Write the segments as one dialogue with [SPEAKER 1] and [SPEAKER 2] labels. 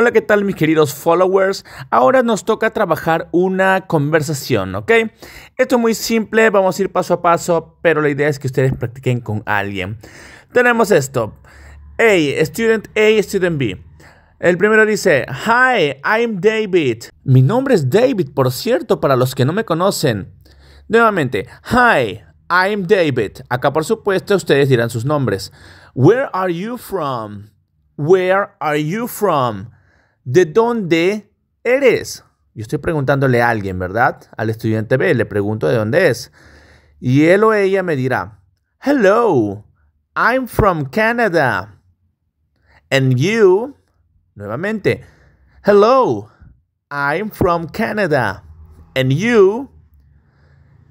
[SPEAKER 1] Hola, ¿qué tal mis queridos followers? Ahora nos toca trabajar una conversación, ¿ok? Esto es muy simple, vamos a ir paso a paso, pero la idea es que ustedes practiquen con alguien. Tenemos esto. A, student A, student B. El primero dice, Hi, I'm David. Mi nombre es David, por cierto, para los que no me conocen. Nuevamente, Hi, I'm David. Acá, por supuesto, ustedes dirán sus nombres. Where are you from? Where are you from? ¿de dónde eres? Yo estoy preguntándole a alguien, ¿verdad? Al estudiante B, le pregunto de dónde es. Y él o ella me dirá, hello, I'm from Canada. And you, nuevamente, hello, I'm from Canada. And you,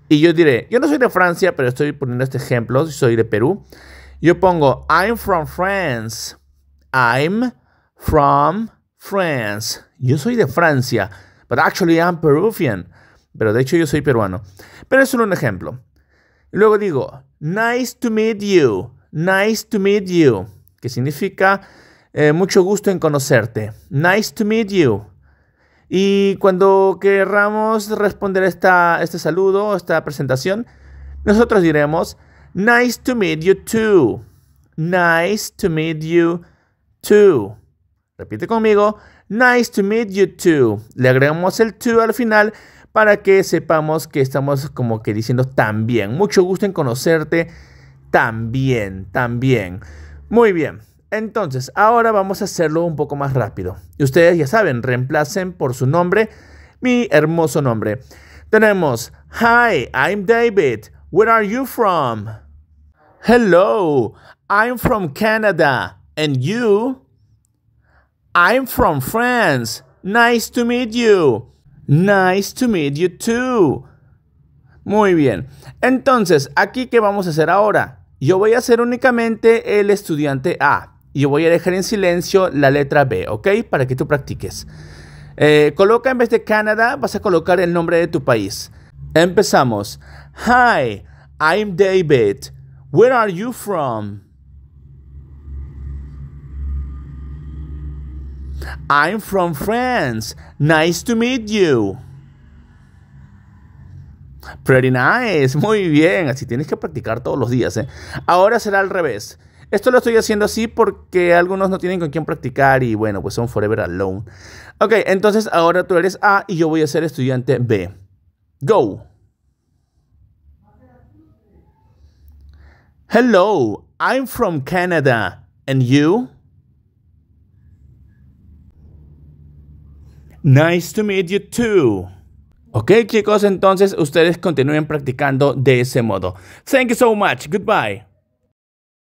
[SPEAKER 1] y yo diré, yo no soy de Francia, pero estoy poniendo este ejemplo, soy de Perú. Yo pongo, I'm from France. I'm from France. Yo soy de Francia, but actually I'm Peruvian. Pero de hecho yo soy peruano. Pero es solo un ejemplo. Luego digo, nice to meet you, nice to meet you, que significa eh, mucho gusto en conocerte. Nice to meet you. Y cuando queramos responder esta, este saludo, esta presentación, nosotros diremos, nice to meet you too. Nice to meet you too. Repite conmigo. Nice to meet you too. Le agregamos el to al final para que sepamos que estamos como que diciendo también. Mucho gusto en conocerte. También, también. Muy bien. Entonces, ahora vamos a hacerlo un poco más rápido. Y ustedes ya saben, reemplacen por su nombre, mi hermoso nombre. Tenemos, Hi, I'm David. Where are you from? Hello, I'm from Canada. And you? I'm from France. Nice to meet you. Nice to meet you too. Muy bien. Entonces, aquí qué vamos a hacer ahora? Yo voy a ser únicamente el estudiante A. Yo voy a dejar en silencio la letra B, ¿ok? Para que tú practiques. Eh, coloca en vez de Canadá, vas a colocar el nombre de tu país. Empezamos. Hi, I'm David. Where are you from? I'm from France. Nice to meet you. Pretty nice. Muy bien. Así tienes que practicar todos los días. ¿eh? Ahora será al revés. Esto lo estoy haciendo así porque algunos no tienen con quién practicar y bueno, pues son forever alone. Ok, entonces ahora tú eres A y yo voy a ser estudiante B. Go. Hello, I'm from Canada. And you? Nice to meet you too. Ok chicos, entonces ustedes continúen practicando de ese modo. Thank you so much. Goodbye.